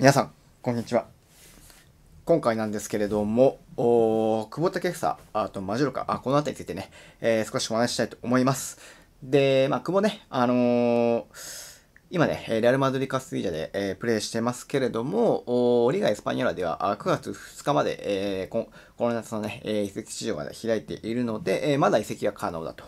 皆さん、こんにちは。今回なんですけれども、お久保建英、あとマジョルカ、あ、この辺りについてね、えー、少しお話ししたいと思います。で、まあ、久保ね、あのー、今ね、レアル・マドリカスイージャで、えー、プレーしてますけれども、おリガ・エスパニョラでは9月2日まで、えー、この夏のね、移籍市場が、で開いているので、えまだ移籍が可能だと。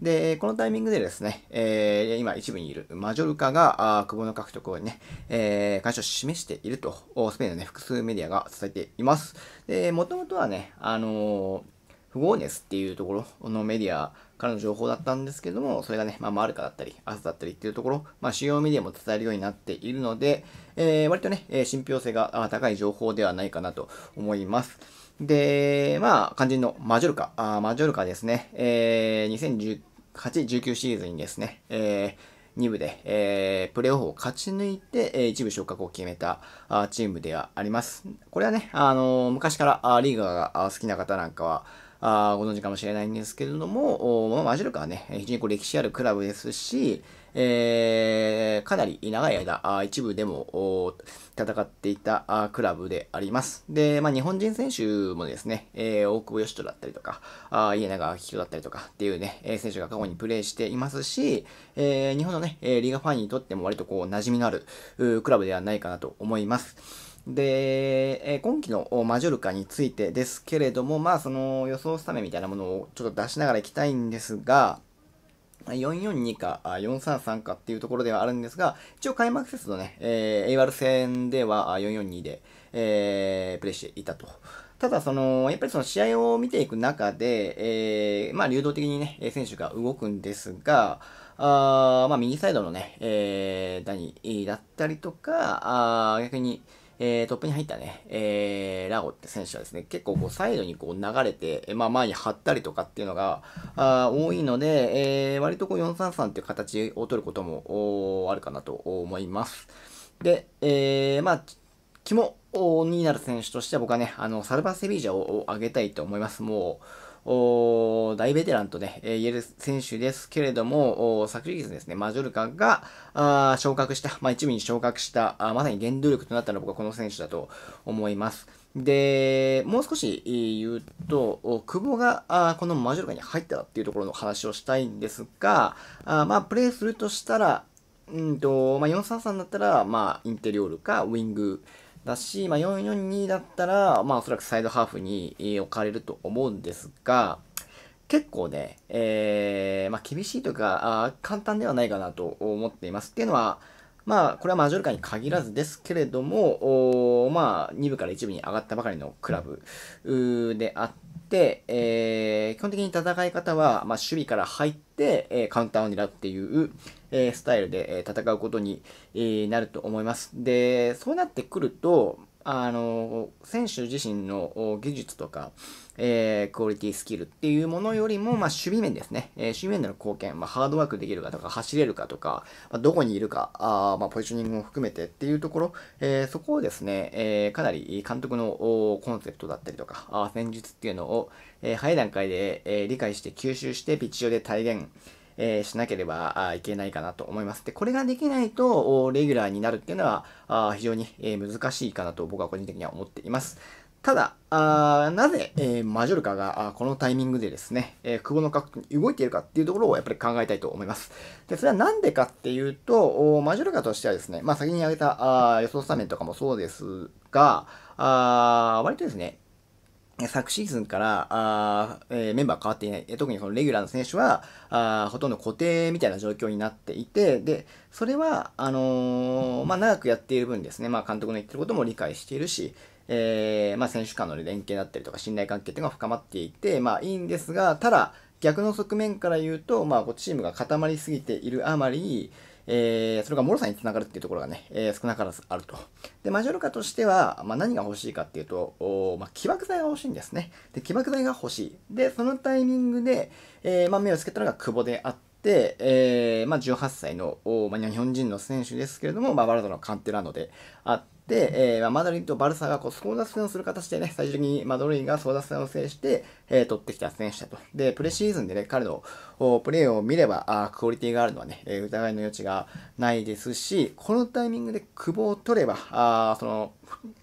で、このタイミングでですね、えー、今一部にいるマジョルカが、あ久保の獲得をね、えー、関を示していると、スペインのね、複数メディアが伝えています。で、もともとはね、あのー、フゴーネスっていうところのメディアからの情報だったんですけども、それがね、まあ、マルカだったり、アスだったりっていうところ、まあ、主要メディアも伝えるようになっているので、えー、割とね、え信憑性が高い情報ではないかなと思います。で、まあ、肝心のマジョルカ、あマジョルカですね、えー、19シーズンにですね、えー、2部で、えー、プレーオフを勝ち抜いて、えー、1部昇格を決めたあチームではあります。これはね、あのー、昔からあリーガーが好きな方なんかは、あご存知かもしれないんですけれども、まあ、マジルカはね、非常にこう歴史あるクラブですし、えー、かなり長い間、一部でも戦っていたクラブであります。で、まあ、日本人選手もですね、えー、大久保嘉人だったりとか、あ家長明人だったりとかっていうね、選手が過去にプレーしていますし、えー、日本のね、リーガファンにとっても割とこう馴染みのあるクラブではないかなと思います。で、え今期のマジョルカについてですけれども、まあその予想スタメンみたいなものをちょっと出しながらいきたいんですが、442か433かっていうところではあるんですが、一応開幕節のね、えー、エイル戦では442で、えー、プレイしていたと。ただ、その、やっぱりその試合を見ていく中で、えー、まあ流動的にね、選手が動くんですが、あまあ右サイドのね、えー、ダニだったりとか、あ逆に、えー、トップに入ったね、えー、ラゴって選手はですね、結構こうサイドにこう流れて、まあ、前に張ったりとかっていうのがあ多いので、えー、割とこう433っていう形を取ることもあるかなと思います。で、えー、まあ、肝になる選手としては僕はね、あの、サルバセビージャを上げたいと思います。もう、大ベテランとね、言える選手ですけれども、昨日ですね、マジョルカがあ昇格した、まあ、一部に昇格したあ、まさに原動力となったのは僕はこの選手だと思います。で、もう少し言うと、久保があこのマジョルカに入ったっていうところの話をしたいんですが、あまあ、プレーするとしたら、うんとまあ、433だったら、まあ、インテリオールかウィング、だし、まあ、442だったら、まあ、おそらくサイドハーフに置かれると思うんですが、結構ね、えー、まあ、厳しいというかあ、簡単ではないかなと思っています。っていうのは、まあ、これはマジョルカに限らずですけれども、まあ、2部から1部に上がったばかりのクラブであっで、えー、基本的に戦い方は、まあ、守備から入って、えー、カウンターを狙っていう、えー、スタイルで、え戦うことに、えなると思います。で、そうなってくると、あの選手自身の技術とか、えー、クオリティスキルっていうものよりも、まあ、守備面ですね、えー、守備面での貢献、まあ、ハードワークできるかとか、走れるかとか、まあ、どこにいるか、あまあ、ポジショニングも含めてっていうところ、えー、そこをですね、えかなり監督のコンセプトだったりとか、あ戦術っていうのを、え早い段階で、え理解して吸収して、ピッチ上で体現、えー、しなければいけないかなと思います。で、これができないと、レギュラーになるっていうのは、あ非常に、え難しいかなと僕は個人的には思っています。ただ、あなぜ、えー、マジョルカがこのタイミングでですね、えー、久保の角に動いているかっていうところをやっぱり考えたいと思います。でそれはなんでかっていうと、マジョルカとしてはですね、まあ、先に挙げたあ予想スタメンとかもそうですが、あ割とですね、昨シーズンからあ、えー、メンバー変わっていない、特にそのレギュラーの選手はあほとんど固定みたいな状況になっていて、でそれはあのー、まあ、長くやっている分ですね、まあ、監督の言ってることも理解しているし、えー、まあ、選手間の連携だったりとか信頼関係ていうのが深まっていて、まあ、いいんですが、ただ逆の側面から言うと、まあ、チームが固まりすぎているあまり、えー、それがモロさんにつながるっていうところがね、えー、少なからずあると。で、マジョルカとしては、まあ、何が欲しいかっていうと、おまあ、起爆剤が欲しいんですね。で、起爆剤が欲しい。で、そのタイミングで、えー、まあ、目をつけたのが久保であって、で、えーまあ、18歳の、まあ、日本人の選手ですけれども、まあ、バルサのカンテラノであって、えーまあ、マドリーとバルサがこう争奪戦をする形でね、最終的にマドリーが争奪戦を制して、えー、取ってきた選手だと。で、プレシーズンでね、彼のプレーを見れば、あクオリティがあるのはね、え疑いの余地がないですし、このタイミングで久保を取れば、あその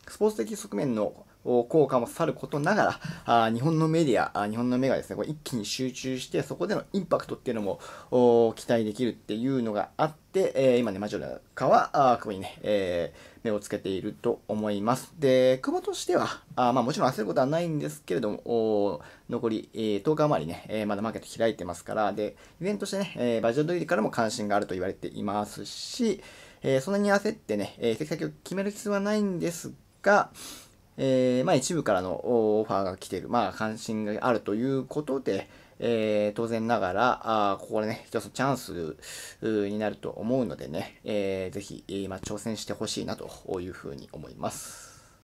スポーツ的側面の効果もさることながら、あ日本のメディア、日本の目がですね、これ一気に集中して、そこでのインパクトっていうのも期待できるっていうのがあって、えー、今ね、マジョラカは、あここにね、えー、目をつけていると思います。で、久保としては、あまあ、もちろん焦ることはないんですけれども、残り、えー、10日余りね、えまだマーケット開いてますから、で、イベントしてね、えー、バジョドリからも関心があると言われていますし、えそんなに焦ってね、えー、席先を決める必要はないんですが、えー、まあ、一部からのオファーが来てる、まあ、関心があるということで、えー、当然ながら、あここでね、一つチャンスになると思うのでね、えー、ぜひ、今、挑戦してほしいなというふうに思います。